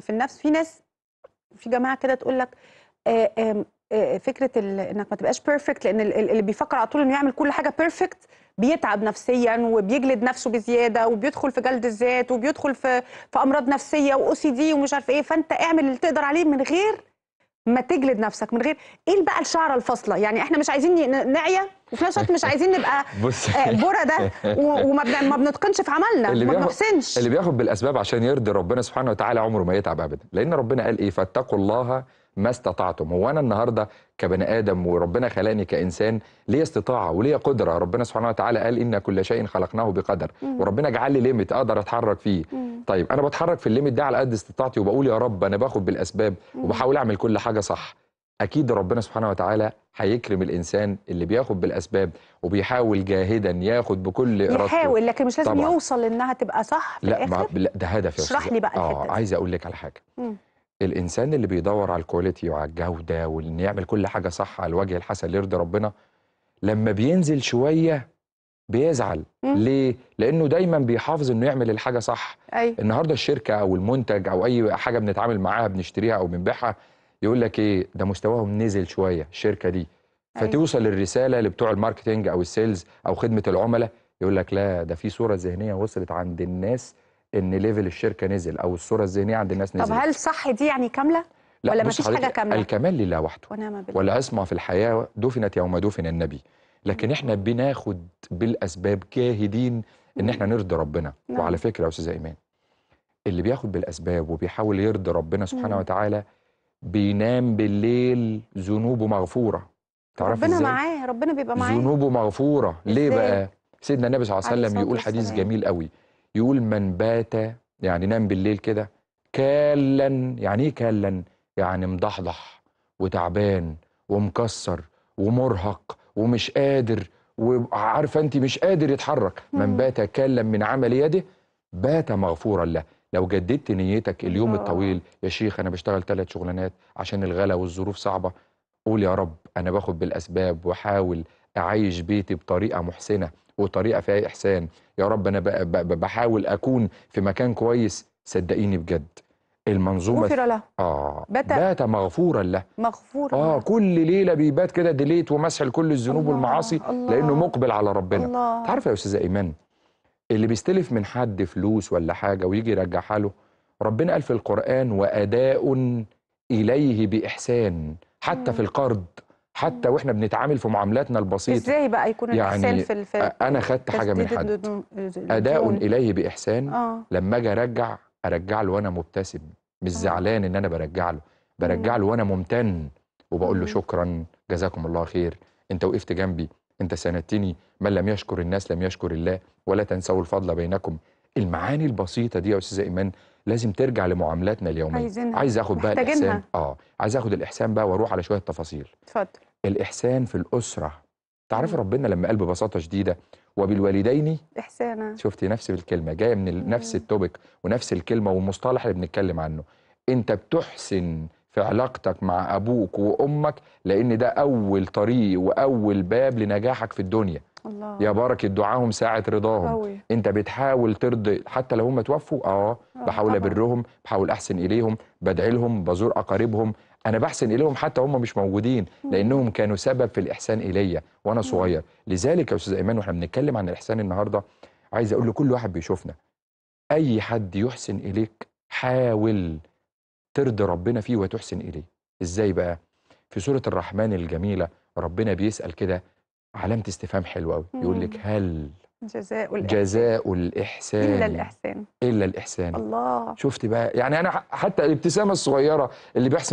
في النفس في ناس في جماعه كده تقول لك آمم، فكره انك ما تبقاش بيرفكت لان اللي بيفكر على طول انه يعمل كل حاجه بيرفكت بيتعب نفسيا وبيجلد نفسه بزياده وبيدخل في جلد الذات وبيدخل في في امراض نفسيه واو سي دي ومش عارف ايه فانت اعمل اللي تقدر عليه من غير ما تجلد نفسك من غير ايه بقى الشعره الفاصله يعني احنا مش عايزين نعيا وفي نفس الوقت مش عايزين نبقى برده آه، وما ما بنتقنش في عملنا اللي ما بنحسنش اللي بياخد بالاسباب عشان يرضي ربنا سبحانه وتعالى عمره ما يتعب ابدا لان ربنا قال ايه فاتقوا الله ما استطعتم هو انا النهارده كبني ادم وربنا خلقني كانسان ليا استطاعه وليا قدره ربنا سبحانه وتعالى قال ان كل شيء خلقناه بقدر مم. وربنا جعل لي ليميت اقدر اتحرك فيه مم. طيب انا بتحرك في الليميت ده على قد استطاعتي وبقول يا رب انا باخد بالاسباب مم. وبحاول اعمل كل حاجه صح اكيد ربنا سبحانه وتعالى هيكرم الانسان اللي بياخد بالاسباب وبيحاول جاهدا ياخد بكل ارادته يحاول لكن مش لازم طبعًا. يوصل انها تبقى صح في لا الآخر. لا ده هدف يا اشرح لي بقى اه عايز اقول لك على حاجه مم. الانسان اللي بيدور على الكواليتي وعلى الجوده وان يعمل كل حاجه صح على الوجه الحسن اللي يرضي ربنا لما بينزل شويه بيزعل مم. ليه لانه دايما بيحافظ انه يعمل الحاجه صح أي. أيوه. النهارده الشركه او المنتج او اي حاجه بنتعامل معاها بنشتريها او بنبيعها يقول لك ايه ده مستواهم نزل شويه الشركه دي أيوه. فتوصل الرساله لبتوع الماركتنج او السيلز او خدمه العملاء يقول لك لا ده في صوره ذهنيه وصلت عند الناس ان ليفل الشركه نزل او الصوره الذهنيه عند الناس نزلت طب هل صح دي يعني كامله لا ولا مفيش حاجه كامله الكمال لله وحده ونعم بالله ولا اسمع في الحياه دفنت يوم دفن النبي لكن احنا بناخد بالاسباب جاهدين ان احنا نرضي ربنا نعم. وعلى فكره يا استاذه ايمان اللي بياخد بالاسباب وبيحاول يرضي ربنا سبحانه مم. وتعالى بينام بالليل ذنوبه مغفوره تعرف ربنا معاه ربنا بيبقى معاه ذنوبه مغفوره ليه بقى سيدنا النبي صلى الله عليه وسلم يقول حديث جميل قوي يقول من بات يعني نام بالليل كده كالا يعني ايه كالا يعني مضحضح وتعبان ومكسر ومرهق ومش قادر وعارفه انت مش قادر يتحرك من بات كالا من عمل يده بات مغفورا له لو جددت نيتك اليوم آه. الطويل يا شيخ انا بشتغل ثلاث شغلانات عشان الغلا والظروف صعبه قول يا رب انا باخد بالاسباب واحاول اعيش بيتي بطريقه محسنه وطريقه فيها احسان يا رب انا بحاول اكون في مكان كويس صدقيني بجد المنظومه غفر له اه بات, بات مغفورا له مغفورا اه كل ليله بيبات كده ديليت ومسح لكل الذنوب والمعاصي الله لانه مقبل على ربنا الله. تعرف يا استاذه ايمان اللي بيستلف من حد فلوس ولا حاجه ويجي يرجعها له ربنا قال في القران واداء اليه باحسان حتى في القرض حتى واحنا بنتعامل في معاملاتنا البسيطه ازاي بقى يكون يعني الاحسان في الف... انا خدت حاجه من حد اداء اليه باحسان آه. لما اجي ارجع ارجع له وانا مبتسم مش آه. زعلان ان انا برجع له برجع له وانا ممتن وبقول له شكرا جزاكم الله خير انت وقفت جنبي أنت ساندتني من لم يشكر الناس لم يشكر الله ولا تنسوا الفضل بينكم المعاني البسيطة دي يا أستاذة إيمان لازم ترجع لمعاملاتنا اليومية عايزينها. عايز أخد بقى الإحسان آه عايز أخد الإحسان بقى وأروح على شوية تفاصيل اتفضل الإحسان في الأسرة تعرف ربنا لما قال ببساطة شديدة وبالوالدين إحسانا شفتي نفس الكلمة جاية من نفس التوبك ونفس الكلمة والمصطلح اللي بنتكلم عنه أنت بتحسن في علاقتك مع ابوك وامك لان ده اول طريق واول باب لنجاحك في الدنيا الله. يا بارك دعاهم ساعة رضاهم أوي. انت بتحاول ترضي حتى لو هم توفوا اه, آه، بحاول ابرهم بحاول احسن اليهم بدعي لهم بزور اقاربهم انا بحسن اليهم حتى هم مش موجودين لانهم كانوا سبب في الاحسان الي وانا صغير لذلك يا استاذ ايمان واحنا بنتكلم عن الاحسان النهارده عايز اقول لكل واحد بيشوفنا اي حد يحسن اليك حاول ترضي ربنا فيه وتحسن إليه إزاي بقى؟ في سورة الرحمن الجميلة ربنا بيسأل كده علامة استفهام حلوة قوي يقول لك هل جزاء الإحسان جزاء الإحسان إلا الإحسان إلا الإحسان الله شفت بقى يعني أنا حتى الابتسامة الصغيرة اللي بيحسن